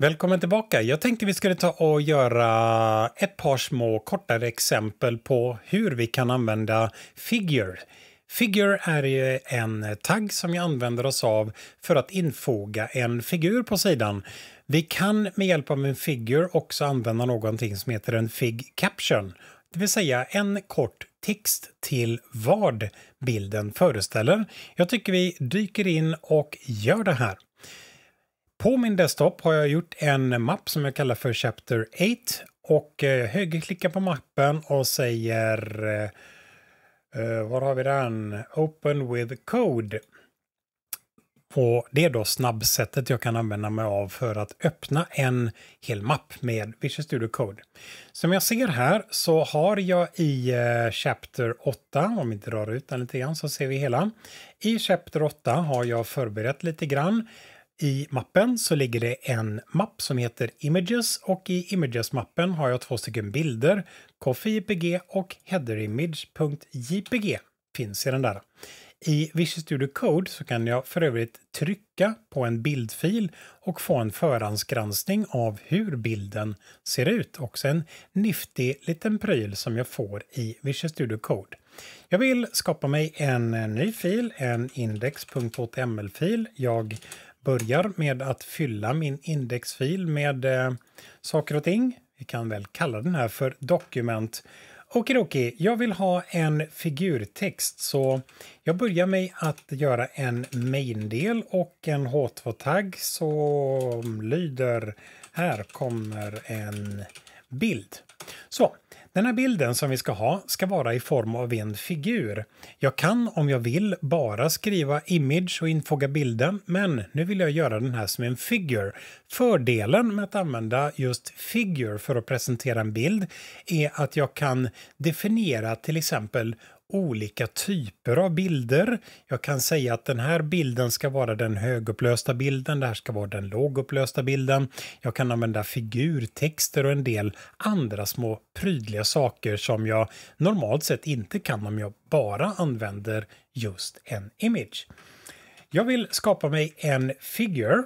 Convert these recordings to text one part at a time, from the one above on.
Välkommen tillbaka. Jag tänkte vi skulle ta och göra ett par små kortare exempel på hur vi kan använda Figure. Figure är ju en tagg som vi använder oss av för att infoga en figur på sidan. Vi kan med hjälp av en Figure också använda någonting som heter en Fig Caption, det vill säga en kort text till vad bilden föreställer. Jag tycker vi dyker in och gör det här. På min desktop har jag gjort en mapp som jag kallar för Chapter 8 och eh, högerklickar på mappen och säger eh, eh, var har vi den? Open with code. Och det är då snabbsättet jag kan använda mig av för att öppna en hel mapp med Visual Studio Code. Som jag ser här så har jag i eh, Chapter 8, om vi drar ut den lite grann så ser vi hela. I Chapter 8 har jag förberett lite grann. I mappen så ligger det en mapp som heter Images och i Images-mappen har jag två stycken bilder. Coffee.jpg och headerimage.jpg finns i den där. I Visual Studio Code så kan jag för övrigt trycka på en bildfil och få en förhandsgranskning av hur bilden ser ut. Också en nifty liten pryl som jag får i Visual Studio Code. Jag vill skapa mig en ny fil, en index.html-fil. Jag börjar med att fylla min indexfil med eh, saker och ting. Vi kan väl kalla den här för dokument. Okidoki, jag vill ha en figurtext så jag börjar med att göra en main-del och en H2-tagg som lyder här kommer en bild. Så, den här bilden som vi ska ha ska vara i form av en figur. Jag kan om jag vill bara skriva image och infoga bilden men nu vill jag göra den här som en figure. Fördelen med att använda just figure för att presentera en bild är att jag kan definiera till exempel olika typer av bilder. Jag kan säga att den här bilden ska vara den högupplösta bilden, det här ska vara den lågupplösta bilden. Jag kan använda figurtexter och en del andra små prydliga saker som jag normalt sett inte kan om jag bara använder just en image. Jag vill skapa mig en figure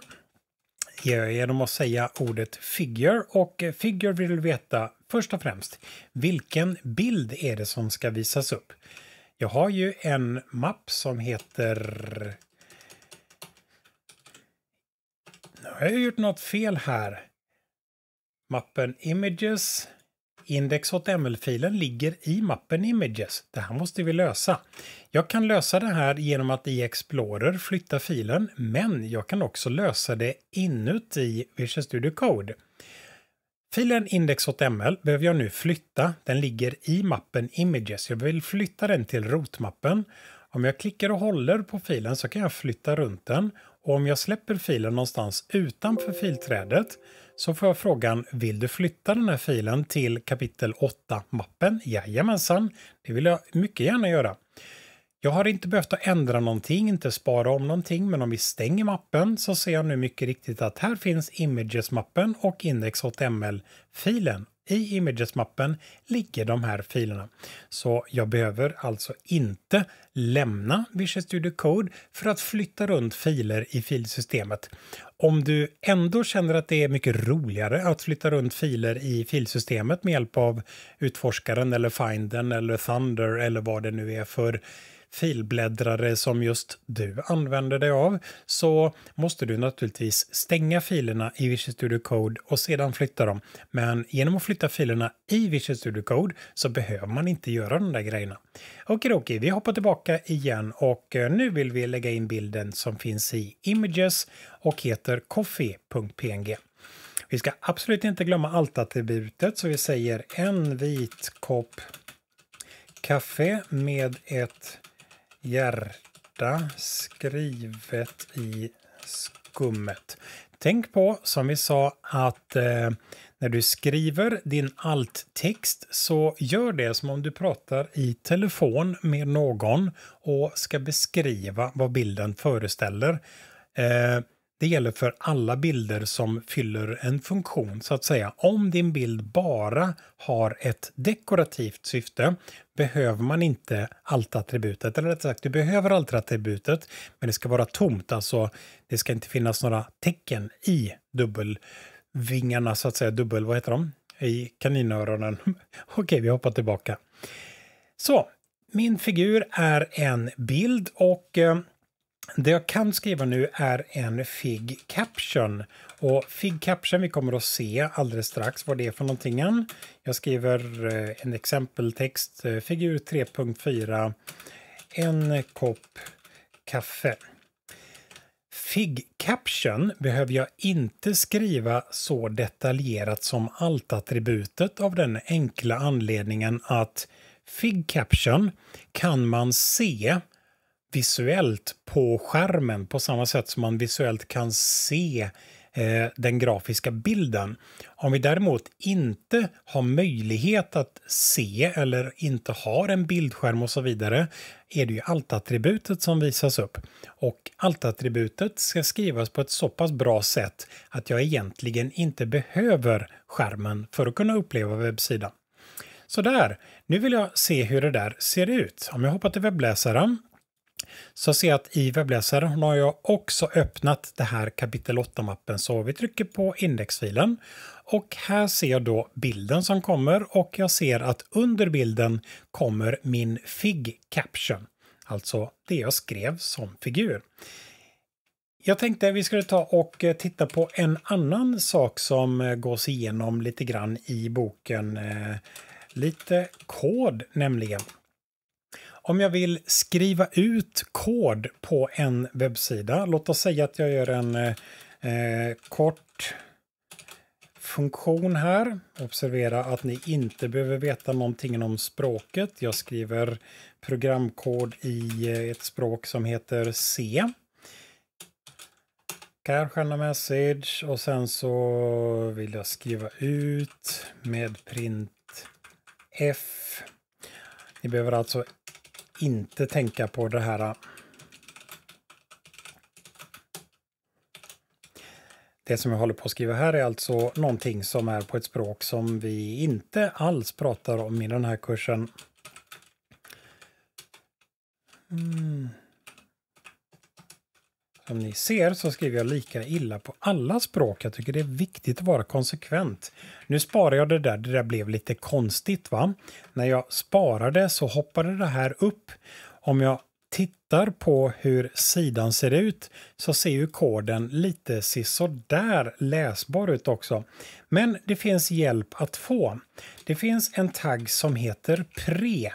genom att säga ordet figure och figure vill veta Först och främst, vilken bild är det som ska visas upp? Jag har ju en mapp som heter... Nu har jag gjort något fel här. Mappen Images. Index.ml-filen ligger i mappen Images. Det här måste vi lösa. Jag kan lösa det här genom att i Explorer flytta filen, men jag kan också lösa det inuti Visual Studio Code. Filen index.ml behöver jag nu flytta. Den ligger i mappen Images. Jag vill flytta den till rotmappen. Om jag klickar och håller på filen så kan jag flytta runt den. Och om jag släpper filen någonstans utanför filträdet så får jag frågan Vill du flytta den här filen till kapitel 8-mappen? Jajamensan, det vill jag mycket gärna göra. Jag har inte behövt ändra någonting, inte spara om någonting, men om vi stänger mappen så ser jag nu mycket riktigt att här finns images-mappen och index.html-filen. I images-mappen ligger de här filerna. Så jag behöver alltså inte lämna Visual Studio Code för att flytta runt filer i filsystemet. Om du ändå känner att det är mycket roligare att flytta runt filer i filsystemet med hjälp av utforskaren eller finden eller Thunder eller vad det nu är för filbläddrare som just du använder dig av så måste du naturligtvis stänga filerna i Visual Studio Code och sedan flytta dem. Men genom att flytta filerna i Visual Studio Code så behöver man inte göra de där grejerna. Okej, vi hoppar tillbaka igen och eh, nu vill vi lägga in bilden som finns i Images och heter coffee.png. Vi ska absolut inte glömma alt-attributet så vi säger en vit kopp kaffe med ett hjärta skrivet i skummet. Tänk på, som vi sa, att eh, när du skriver din alt-text så gör det som om du pratar i telefon med någon och ska beskriva vad bilden föreställer. Eh, det gäller för alla bilder som fyller en funktion, så att säga. Om din bild bara har ett dekorativt syfte behöver man inte allt-attributet. Eller rättare sagt, du behöver allt-attributet, men det ska vara tomt. Alltså, det ska inte finnas några tecken i dubbelvingarna, så att säga. Dubbel... Vad heter de? I kaninöronen. Okej, vi hoppar tillbaka. Så, min figur är en bild och eh, det jag kan skriva nu är en FIG Caption. Och FIG Caption, vi kommer att se alldeles strax vad det är för någonting. Jag skriver eh, en exempeltext, eh, figur 3.4, en kopp kaffe. FIG Caption behöver jag inte skriva så detaljerat som alt-attributet av den enkla anledningen att FIG Caption kan man se visuellt på skärmen på samma sätt som man visuellt kan se eh, den grafiska bilden. Om vi däremot inte har möjlighet att se eller inte har en bildskärm och så vidare är det ju alt-attributet som visas upp. Och alt-attributet ska skrivas på ett så pass bra sätt att jag egentligen inte behöver skärmen för att kunna uppleva webbsidan. Sådär, nu vill jag se hur det där ser ut. Om jag hoppar till webbläsaren så ser jag att i webbläsaren har jag också öppnat det här kapitel 8-mappen. Så vi trycker på indexfilen och här ser jag då bilden som kommer och jag ser att under bilden kommer min fig caption, alltså det jag skrev som figur. Jag tänkte vi skulle ta och eh, titta på en annan sak som eh, gås igenom lite grann i boken. Eh, lite kod nämligen. Om jag vill skriva ut kod på en webbsida, låt oss säga att jag gör en eh, eh kort funktion här. Observera att ni inte behöver veta någonting om språket. Jag skriver programkod i eh, ett språk som heter C. Kärstjärna message och sen så vill jag skriva ut med print F. Ni behöver alltså inte tänka på det här. Det som jag håller på att skriva här är alltså någonting som är på ett språk som vi inte alls pratar om i den här kursen. Mm. Som ni ser så skriver jag lika illa på alla språk. Jag tycker det är viktigt att vara konsekvent. Nu sparar jag det där, det där blev lite konstigt va. När jag sparade så hoppade det här upp. Om jag tittar på hur sidan ser ut så ser ju koden lite sisådär läsbar ut också. Men det finns hjälp att få. Det finns en tagg som heter pre.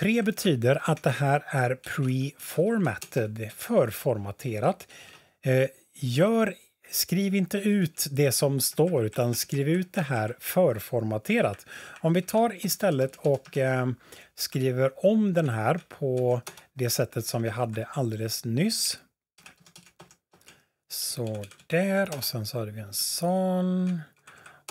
Pre betyder att det här är pre-formatted, förformaterat. Eh, gör, skriv inte ut det som står, utan skriv ut det här förformaterat. Om vi tar istället och eh, skriver om den här på det sättet som vi hade alldeles nyss. Så där och sen så hade vi en sån.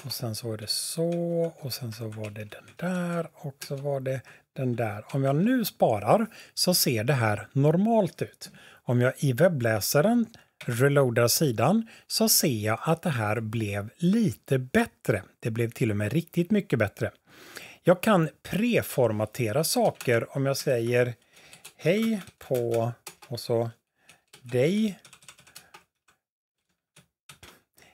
Och sen så var det så och sen så var det den där och så var det den där. Om jag nu sparar så ser det här normalt ut. Om jag i webbläsaren reloadar sidan så ser jag att det här blev lite bättre. Det blev till och med riktigt mycket bättre. Jag kan preformatera saker om jag säger hej på och så dig.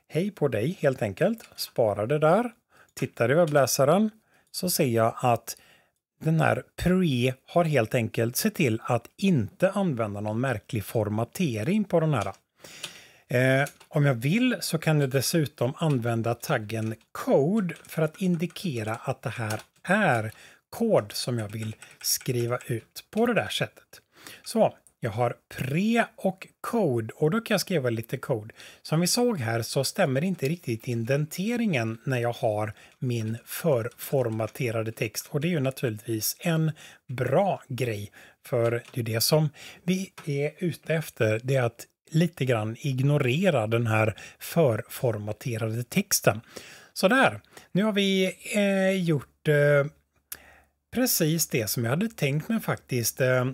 Hej på dig helt enkelt. Sparar det där. Tittar i webbläsaren så ser jag att den här Pre har helt enkelt sett till att inte använda någon märklig formatering på den här. Eh, om jag vill så kan jag dessutom använda taggen Code för att indikera att det här är kod som jag vill skriva ut på det där sättet. Så jag har pre och code och då kan jag skriva lite code. Som vi såg här så stämmer inte riktigt indenteringen när jag har min förformaterade text och det är ju naturligtvis en bra grej. För det är det som vi är ute efter, det är att lite grann ignorera den här förformaterade texten. Sådär, nu har vi eh, gjort eh, precis det som jag hade tänkt mig faktiskt. Eh,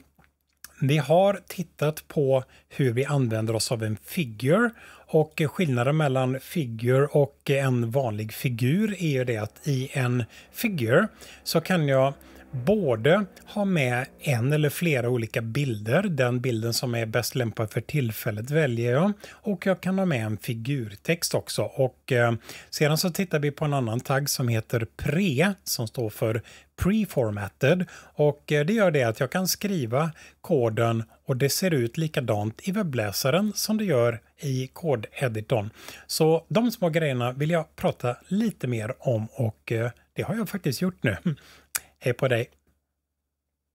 vi har tittat på hur vi använder oss av en figure och skillnaden mellan figure och en vanlig figur är ju det att i en figure så kan jag både ha med en eller flera olika bilder. Den bilden som är bäst lämpad för tillfället väljer jag. Och jag kan ha med en figurtext också. Och eh, sedan så tittar vi på en annan tagg som heter PRE som står för preformatted och eh, det gör det att jag kan skriva koden och det ser ut likadant i webbläsaren som det gör i kodeditorn. Så de små grejerna vill jag prata lite mer om och eh, det har jag faktiskt gjort nu. Hej på dig!